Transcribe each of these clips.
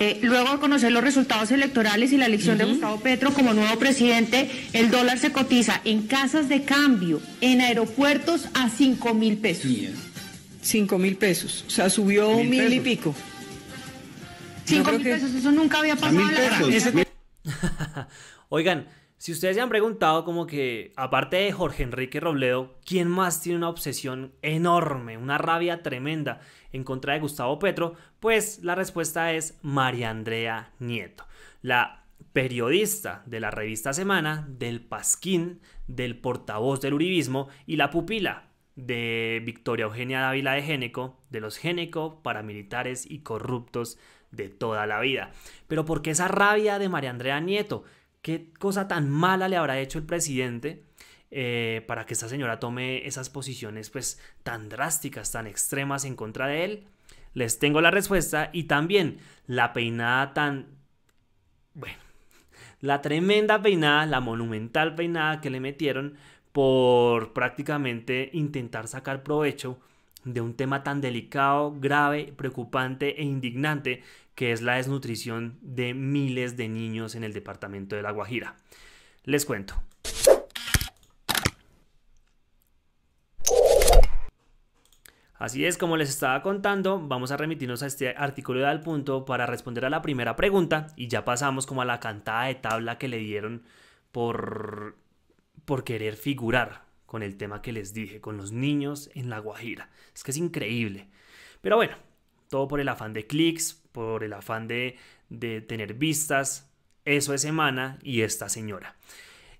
Eh, luego de conocer los resultados electorales y la elección de Gustavo Petro como nuevo presidente, el dólar se cotiza en casas de cambio, en aeropuertos, a 5 mil pesos. 5 ¿eh? mil pesos, o sea, subió mil, mil y pico. 5 mil pesos, eso nunca había pasado. Oigan, si ustedes se han preguntado como que, aparte de Jorge Enrique Robledo, ¿quién más tiene una obsesión enorme, una rabia tremenda en contra de Gustavo Petro? Pues la respuesta es María Andrea Nieto, la periodista de la revista Semana, del Pasquín, del portavoz del Uribismo y la pupila de Victoria Eugenia Dávila de Géneco, de los Géneco paramilitares y corruptos de toda la vida. Pero ¿por qué esa rabia de María Andrea Nieto? ¿Qué cosa tan mala le habrá hecho el presidente eh, para que esta señora tome esas posiciones pues tan drásticas, tan extremas en contra de él? Les tengo la respuesta y también la peinada tan... Bueno, la tremenda peinada, la monumental peinada que le metieron por prácticamente intentar sacar provecho de un tema tan delicado, grave, preocupante e indignante que es la desnutrición de miles de niños en el departamento de La Guajira. Les cuento. Así es, como les estaba contando, vamos a remitirnos a este artículo de Al Punto para responder a la primera pregunta y ya pasamos como a la cantada de tabla que le dieron por, por querer figurar, con el tema que les dije, con los niños en La Guajira. Es que es increíble. Pero bueno, todo por el afán de clics, por el afán de, tener vistas. Eso es Semana y esta señora.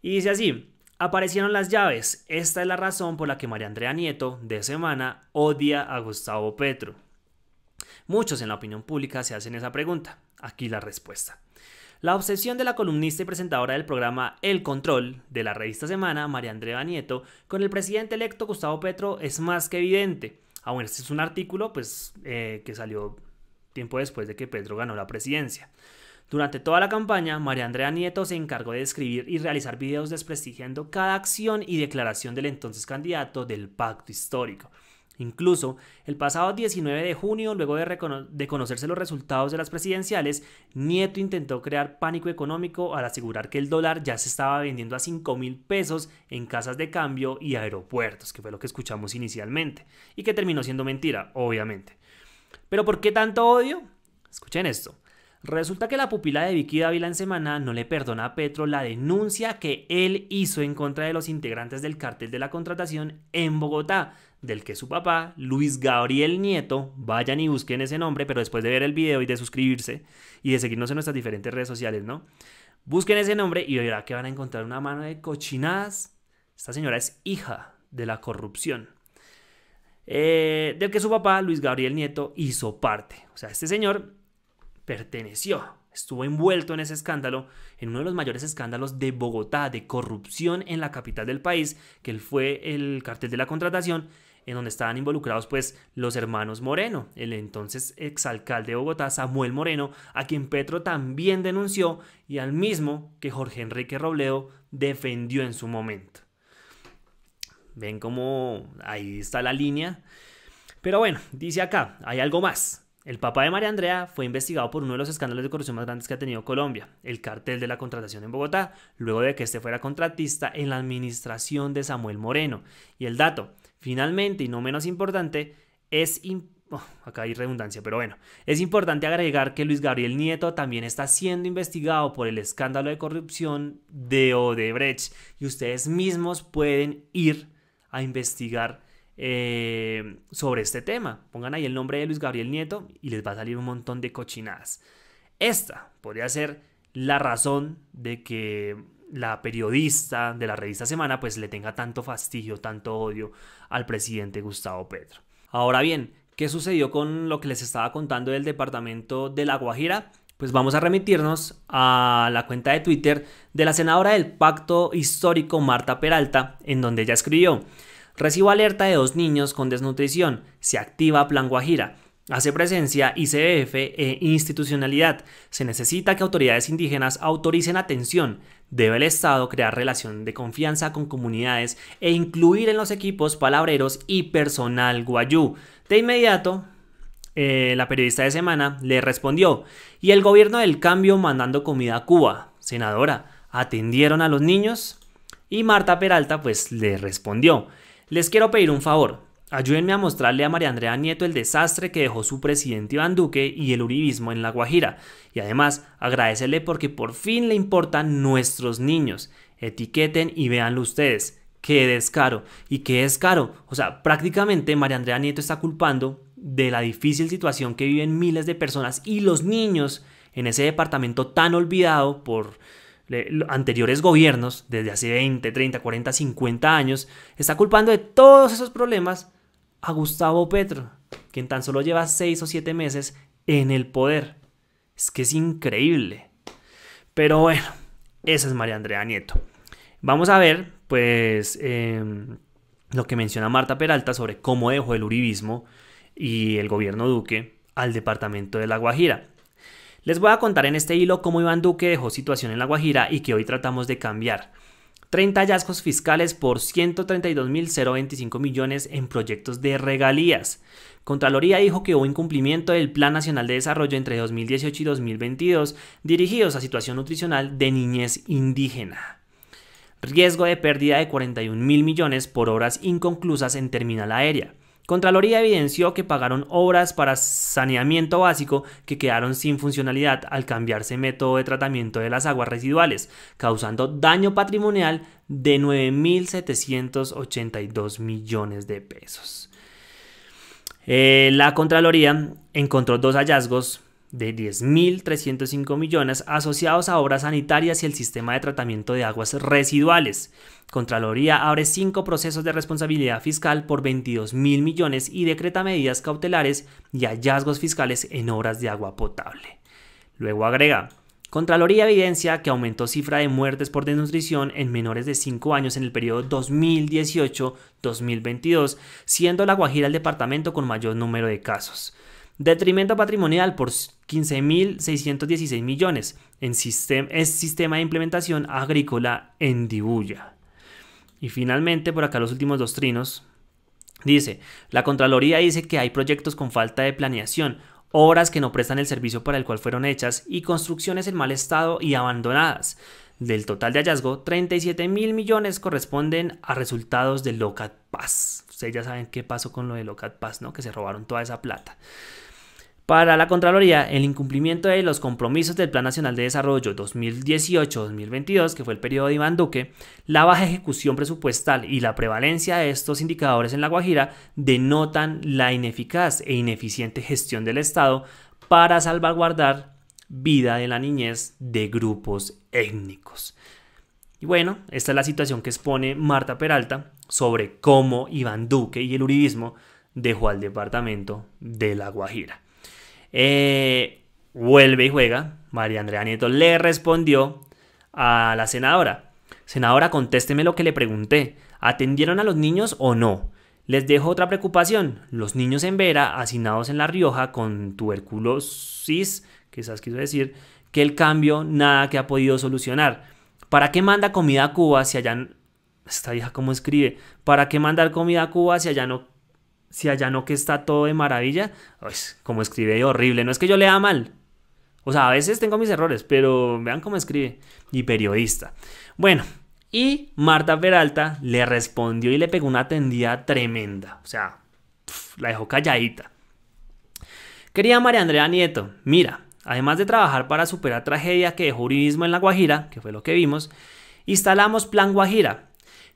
Y dice así, aparecieron las llaves. Esta es la razón por la que María Andrea Nieto, de Semana, odia a Gustavo Petro. Muchos en la opinión pública se hacen esa pregunta. Aquí la respuesta. La obsesión de la columnista y presentadora del programa El Control de la revista Semana, María Andrea Nieto, con el presidente electo Gustavo Petro es más que evidente. Aún este es un artículo pues, eh, que salió tiempo después de que Petro ganó la presidencia. Durante toda la campaña, María Andrea Nieto se encargó de escribir y realizar videos desprestigiando cada acción y declaración del entonces candidato del pacto histórico. Incluso, el pasado 19 de junio, luego de, conocerse los resultados de las presidenciales, Nieto intentó crear pánico económico al asegurar que el dólar ya se estaba vendiendo a 5 mil pesos en casas de cambio y aeropuertos, que fue lo que escuchamos inicialmente, y que terminó siendo mentira, obviamente. Pero ¿por qué tanto odio? Escuchen esto. Resulta que la pupila de Vicky Dávila en Semana no le perdona a Petro la denuncia que él hizo en contra de los integrantes del cartel de la contratación en Bogotá, del que su papá, Luis Gabriel Nieto, vayan y busquen ese nombre, pero después de ver el video y de suscribirse y de seguirnos en nuestras diferentes redes sociales, ¿no? Busquen ese nombre y verá que van a encontrar una mano de cochinadas. Esta señora es hija de la corrupción. Eh, del que su papá, Luis Gabriel Nieto, hizo parte. O sea, este señor perteneció, estuvo envuelto en ese escándalo, en uno de los mayores escándalos de Bogotá, de corrupción en la capital del país, que él fue el cartel de la contratación, en donde estaban involucrados pues los hermanos Moreno, el entonces exalcalde de Bogotá, Samuel Moreno, a quien Petro también denunció y al mismo que Jorge Enrique Robledo defendió en su momento. Ven cómo ahí está la línea. Pero bueno, dice acá, hay algo más. El papá de María Andrea fue investigado por uno de los escándalos de corrupción más grandes que ha tenido Colombia, el cartel de la contratación en Bogotá, luego de que este fuera contratista en la administración de Samuel Moreno. Y el dato, finalmente y no menos importante, es oh, acá hay redundancia, pero bueno, es importante agregar que Luis Gabriel Nieto también está siendo investigado por el escándalo de corrupción de Odebrecht y ustedes mismos pueden ir a investigar eh, sobre este tema. Pongan ahí el nombre de Luis Gabriel Nieto y les va a salir un montón de cochinadas. Esta podría ser la razón de que la periodista de la revista Semana pues le tenga tanto fastidio, tanto odio al presidente Gustavo Petro. Ahora bien, ¿qué sucedió con lo que les estaba contando del departamento de La Guajira? Pues vamos a remitirnos a la cuenta de Twitter de la senadora del Pacto Histórico Marta Peralta, en donde ella escribió, Recibo alerta de dos niños con desnutrición. Se activa Plan Guajira. Hace presencia ICF e institucionalidad. Se necesita que autoridades indígenas autoricen atención. Debe el Estado crear relación de confianza con comunidades e incluir en los equipos palabreros y personal guayú. De inmediato, eh, la periodista de semana le respondió, ¿y el gobierno del cambio mandando comida a Cuba? Senadora, ¿atendieron a los niños? Y Marta Peralta pues le respondió, les quiero pedir un favor. Ayúdenme a mostrarle a María Andrea Nieto el desastre que dejó su presidente Iván Duque y el uribismo en La Guajira. Y además, agradecerle porque por fin le importan nuestros niños. Etiqueten y véanlo ustedes. Qué descaro. Y qué descaro. O sea, prácticamente María Andrea Nieto está culpando de la difícil situación que viven miles de personas y los niños en ese departamento tan olvidado por anteriores gobiernos, desde hace 20, 30, 40, 50 años, está culpando de todos esos problemas a Gustavo Petro, quien tan solo lleva 6 o 7 meses en el poder. Es que es increíble. Pero bueno, esa es María Andrea Nieto. Vamos a ver, pues, em, lo que menciona Marta Peralta sobre cómo dejó el uribismo y el gobierno Duque al departamento de La Guajira. Les voy a contar en este hilo cómo Iván Duque dejó situación en La Guajira y que hoy tratamos de cambiar. 30 hallazgos fiscales por 132.025 millones en proyectos de regalías. Contraloría dijo que hubo incumplimiento del Plan Nacional de Desarrollo entre 2018 y 2022 dirigidos a situación nutricional de niñez indígena. Riesgo de pérdida de $41.000 millones por obras inconclusas en terminal aérea. Contraloría evidenció que pagaron obras para saneamiento básico que quedaron sin funcionalidad al cambiarse método de tratamiento de las aguas residuales, causando daño patrimonial de 9.782 millones de pesos. Eh, la Contraloría encontró dos hallazgos de 10.305 millones asociados a obras sanitarias y el sistema de tratamiento de aguas residuales. Contraloría abre cinco procesos de responsabilidad fiscal por 22.000 millones y decreta medidas cautelares y hallazgos fiscales en obras de agua potable. Luego agrega, Contraloría evidencia que aumentó cifra de muertes por desnutrición en menores de 5 años en el periodo 2018-2022, siendo La Guajira el departamento con mayor número de casos. Detrimento patrimonial por 15.616 millones en es sistema de implementación agrícola en Dibuya. Y finalmente, por acá los últimos dos trinos, dice, la Contraloría dice que hay proyectos con falta de planeación, obras que no prestan el servicio para el cual fueron hechas y construcciones en mal estado y abandonadas. Del total de hallazgo, 37 mil millones corresponden a resultados de Locat Paz. Ustedes ya saben qué pasó con lo de Locat Paz, ¿no? Que se robaron toda esa plata. Para la Contraloría, el incumplimiento de los compromisos del Plan Nacional de Desarrollo 2018-2022, que fue el periodo de Iván Duque, la baja ejecución presupuestal y la prevalencia de estos indicadores en La Guajira denotan la ineficaz e ineficiente gestión del Estado para salvaguardar vida de la niñez de grupos étnicos. Y bueno, esta es la situación que expone Marta Peralta sobre cómo Iván Duque y el Uribismo dejó al departamento de La Guajira. Eh, vuelve y juega. María Andrea Nieto le respondió a la senadora. Senadora, contésteme lo que le pregunté. ¿Atendieron a los niños o no? Les dejo otra preocupación. Los niños en Vera, hacinados en La Rioja con tuberculosis, quizás quiso decir, que el cambio nada que ha podido solucionar. ¿Para qué manda comida a Cuba si allá... Esta vieja cómo escribe. ¿Para qué mandar comida a Cuba si allá no si allá no que está todo de maravilla, pues como escribe horrible, no es que yo lea mal. O sea, a veces tengo mis errores, pero vean cómo escribe. Y periodista. Bueno, y Marta Peralta le respondió y le pegó una tendida tremenda. O sea, la dejó calladita. Querida María Andrea Nieto, mira, además de trabajar para superar tragedia que dejó Uribismo en La Guajira, que fue lo que vimos, instalamos Plan Guajira,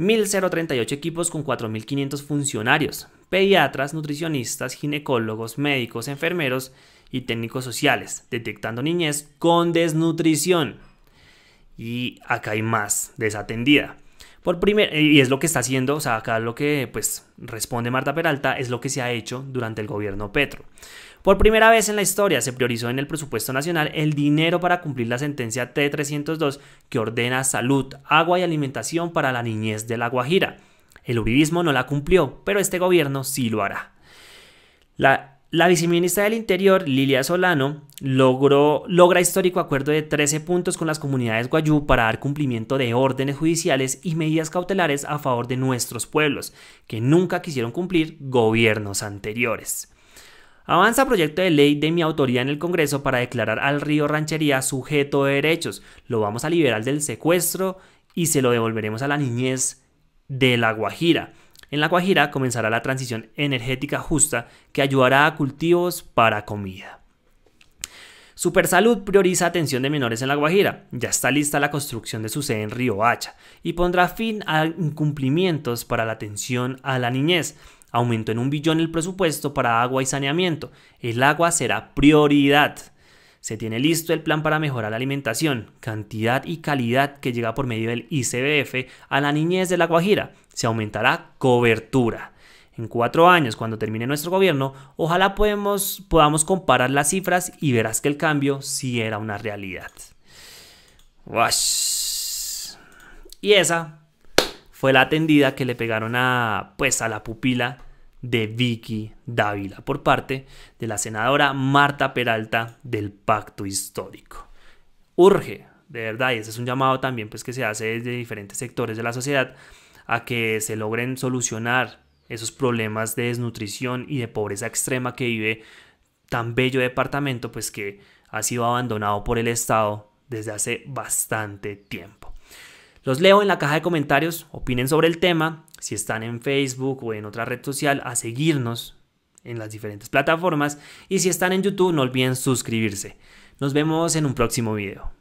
1.038 equipos con 4.500 funcionarios, pediatras, nutricionistas, ginecólogos, médicos, enfermeros y técnicos sociales, detectando niñez con desnutrición. Y acá hay más desatendida. Por eh, y es lo que está haciendo, o sea, acá lo que pues responde Marta Peralta es lo que se ha hecho durante el gobierno Petro. Por primera vez en la historia se priorizó en el presupuesto nacional el dinero para cumplir la sentencia T302 que ordena salud, agua y alimentación para la niñez de La Guajira. El uribismo no la cumplió, pero este gobierno sí lo hará. La viceministra del Interior, Lilia Solano, logró, logra histórico acuerdo de 13 puntos con las comunidades guayú para dar cumplimiento de órdenes judiciales y medidas cautelares a favor de nuestros pueblos, que nunca quisieron cumplir gobiernos anteriores. Avanza proyecto de ley de mi autoría en el Congreso para declarar al río Ranchería sujeto de derechos. Lo vamos a liberar del secuestro y se lo devolveremos a la niñez de La Guajira. En La Guajira comenzará la transición energética justa que ayudará a cultivos para comida. Supersalud prioriza atención de menores en La Guajira. Ya está lista la construcción de su sede en Río Hacha y pondrá fin a incumplimientos para la atención a la niñez. Aumentó en un billón el presupuesto para agua y saneamiento. El agua será prioridad. Se tiene listo el plan para mejorar la alimentación, cantidad y calidad que llega por medio del ICBF a la niñez de La Guajira. Se aumentará cobertura. En cuatro años, cuando termine nuestro gobierno, ojalá podamos comparar las cifras y verás que el cambio sí era una realidad. Y esa fue la atendida que le pegaron a, pues, a la pupila de Vicky Dávila por parte de la senadora Marta Peralta del Pacto Histórico. Urge, de verdad, y ese es un llamado también pues, que se hace desde diferentes sectores de la sociedad, a que se logren solucionar esos problemas de desnutrición y de pobreza extrema que vive tan bello departamento, pues que ha sido abandonado por el Estado desde hace bastante tiempo. Los leo en la caja de comentarios, opinen sobre el tema, si están en Facebook o en otra red social, a seguirnos en las diferentes plataformas y si están en YouTube no olviden suscribirse. Nos vemos en un próximo video.